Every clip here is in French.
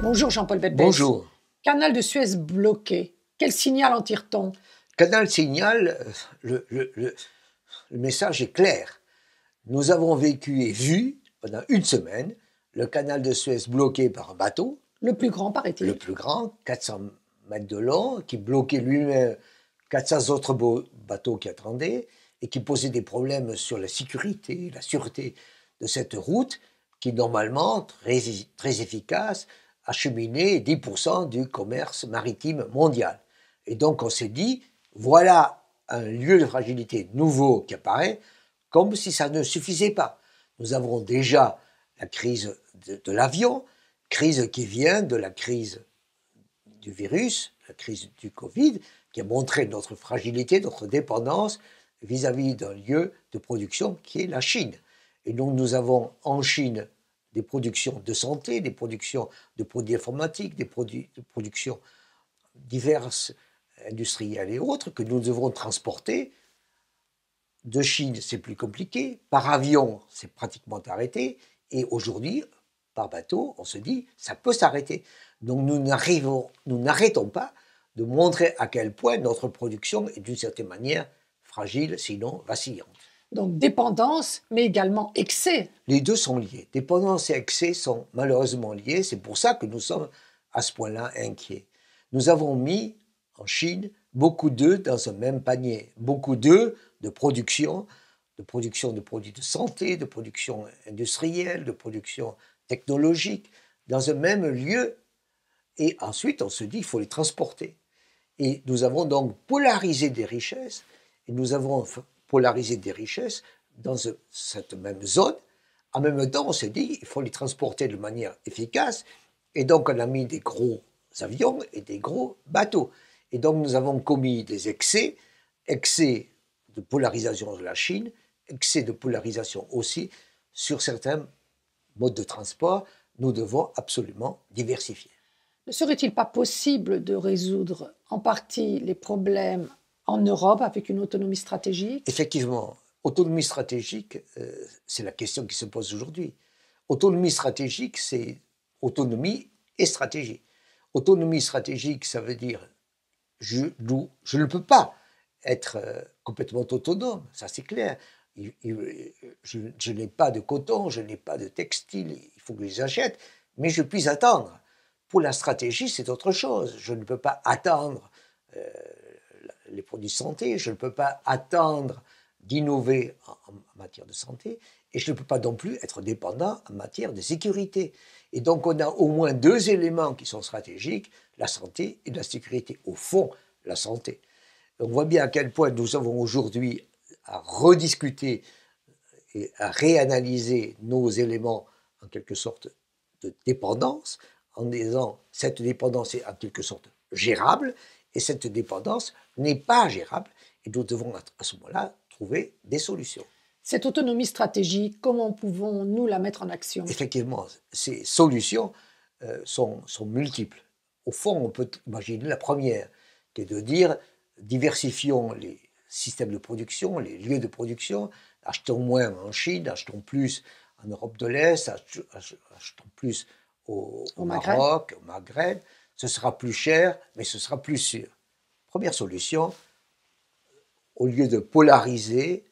Bonjour Jean-Paul Belbès. Bonjour. Canal de Suez bloqué. Quel signal en tire-t-on Canal signal, euh, le, le, message est clair. Nous avons vécu et vu pendant une semaine le canal de Suez bloqué par un bateau. Le plus grand, paraît-il. Le plus grand, 400 mètres de long, qui bloquait lui-même 400 autres bateaux qui attendaient et qui posait des problèmes sur la sécurité, la sûreté de cette route qui normalement, très efficace, acheminer 10% du commerce maritime mondial. Et donc on s'est dit, voilà un lieu de fragilité nouveau qui apparaît, comme si ça ne suffisait pas. Nous avons déjà la crise de, de l'avion, crise qui vient de la crise du virus, la crise du Covid, qui a montré notre fragilité, notre dépendance vis-à-vis d'un lieu de production qui est la Chine. Et donc nous avons en Chine des productions de santé, des productions de produits informatiques, des produits, productions diverses, industrielles et autres, que nous devrons transporter. De Chine, c'est plus compliqué. Par avion, c'est pratiquement arrêté. Et aujourd'hui, par bateau, on se dit, ça peut s'arrêter. Donc nous n'arrivons, nous n'arrêtons pas de montrer à quel point notre production est d'une certaine manière fragile, sinon vacillante. Donc dépendance, mais également excès. Les deux sont liés. Dépendance et excès sont malheureusement liés. C'est pour ça que nous sommes à ce point-là inquiets. Nous avons mis en Chine beaucoup d'œufs dans un même panier. Beaucoup d'œufs de production, de production de produits de santé, de production industrielle, de production technologique, dans un même lieu. Et ensuite, on se dit, qu'il faut les transporter. Et nous avons donc polarisé des richesses et nous avons polariser des richesses dans cette même zone. En même temps, on s'est dit, il faut les transporter de manière efficace. Et donc, on a mis des gros avions et des gros bateaux. Et donc, nous avons commis des excès, excès de polarisation de la Chine, excès de polarisation aussi sur certains modes de transport. Nous devons absolument diversifier. Ne serait-il pas possible de résoudre en partie les problèmes en Europe avec une autonomie stratégique Effectivement, autonomie stratégique, euh, c'est la question qui se pose aujourd'hui. Autonomie stratégique, c'est autonomie et stratégie. Autonomie stratégique, ça veut dire je, je ne peux pas être euh, complètement autonome, ça c'est clair. je, n'ai pas de coton, je n'ai pas de textile, il faut que je les achète, mais je puis attendre. Pour la stratégie, c'est autre chose. Je ne peux pas attendre euh, les produits de santé, je ne peux pas attendre d'innover en, matière de santé, et je ne peux pas non plus être dépendant en matière de sécurité. Et donc on a au moins deux éléments qui sont stratégiques, la santé et la sécurité. Au fond, la santé. on voit bien à quel point nous avons aujourd'hui à rediscuter et à réanalyser nos éléments en quelque sorte de dépendance, en disant cette dépendance est en quelque sorte gérable, et cette dépendance n'est pas gérable et nous devons à ce moment-là trouver des solutions. Cette autonomie stratégique, comment pouvons-nous la mettre en action Effectivement, ces solutions euh, sont, multiples. Au fond, on peut imaginer la première, qui est de dire diversifions les systèmes de production, les lieux de production, achetons moins en Chine, achetons plus en Europe de l'Est, achetons plus au, Maroc, au Maghreb, ce sera plus cher, mais ce sera plus sûr. Première solution, au lieu de polariser,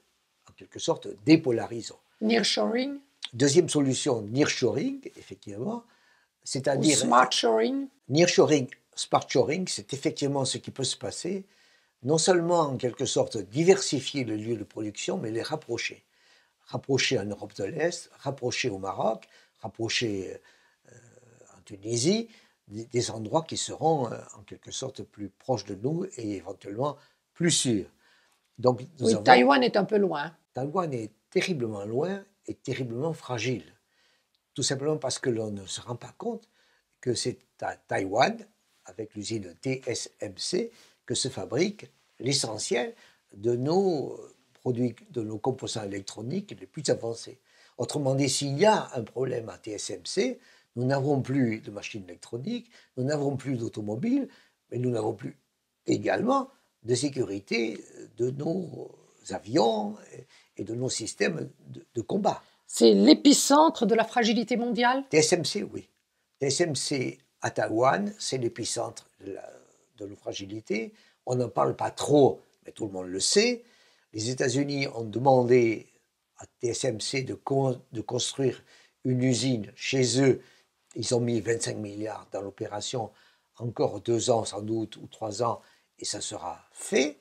en quelque sorte, dépolarisons. Nearshoring Deuxième solution, nearshoring, effectivement, c'est-à-dire... Smart Nearshoring, smart c'est effectivement ce qui peut se passer, non seulement en quelque sorte diversifier le lieu de production, mais les rapprocher. Rapprocher en Europe de l'Est, rapprocher au Maroc, rapprocher euh, en Tunisie, des endroits qui seront euh, en quelque sorte plus proches de nous et éventuellement plus sûrs. Donc, oui, Taïwan est un peu loin. Taïwan est terriblement loin et terriblement fragile. Tout simplement parce que l'on ne se rend pas compte que c'est à Taïwan, avec l'usine TSMC, que se fabrique l'essentiel de nos euh, produits, de nos composants électroniques les plus avancés. Autrement dit, s'il y a un problème à TSMC, nous n'avons plus de machines électroniques, nous n'avons plus d'automobiles, mais nous n'avons plus également de sécurité euh, de nos avions et de nos systèmes de, combat. C'est l'épicentre de la fragilité mondiale TSMC, oui. TSMC à Taïwan, c'est l'épicentre de, de nos fragilités. On n'en parle pas trop, mais tout le monde le sait. Les États-Unis ont demandé à TSMC de, de construire une usine chez eux ils ont mis 25 milliards dans l'opération, encore deux ans sans doute, ou trois ans, et ça sera fait.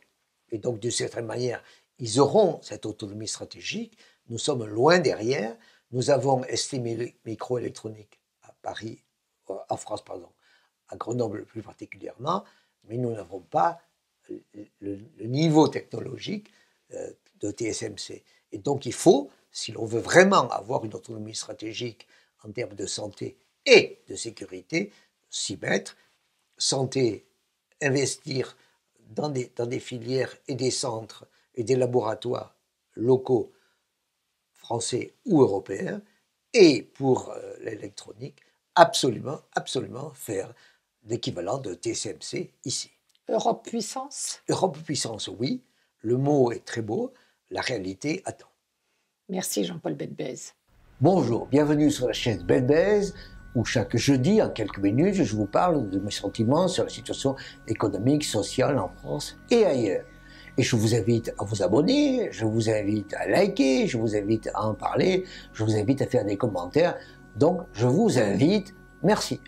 Et donc, d'une certaine manière, ils auront cette autonomie stratégique. Nous sommes loin derrière. Nous avons estimé microélectronique à Paris, euh, en France, pardon, à Grenoble plus particulièrement, mais nous n'avons pas le, niveau technologique euh, de TSMC. Et donc, il faut, si l'on veut vraiment avoir une autonomie stratégique en termes de santé et de sécurité, s'y mettre, santé, investir dans des, filières et des centres et des laboratoires locaux français ou européens, et pour euh, l'électronique, absolument, absolument faire l'équivalent de TSMC ici. Europe puissance Europe puissance, oui. Le mot est très beau, la réalité attend. Merci Jean-Paul Bedbez. Bonjour, bienvenue sur la chaîne Bedbez où chaque jeudi, en quelques minutes, je vous parle de mes sentiments sur la situation économique, sociale en France et ailleurs. Et je vous invite à vous abonner, je vous invite à liker, je vous invite à en parler, je vous invite à faire des commentaires. Donc, je vous invite, merci.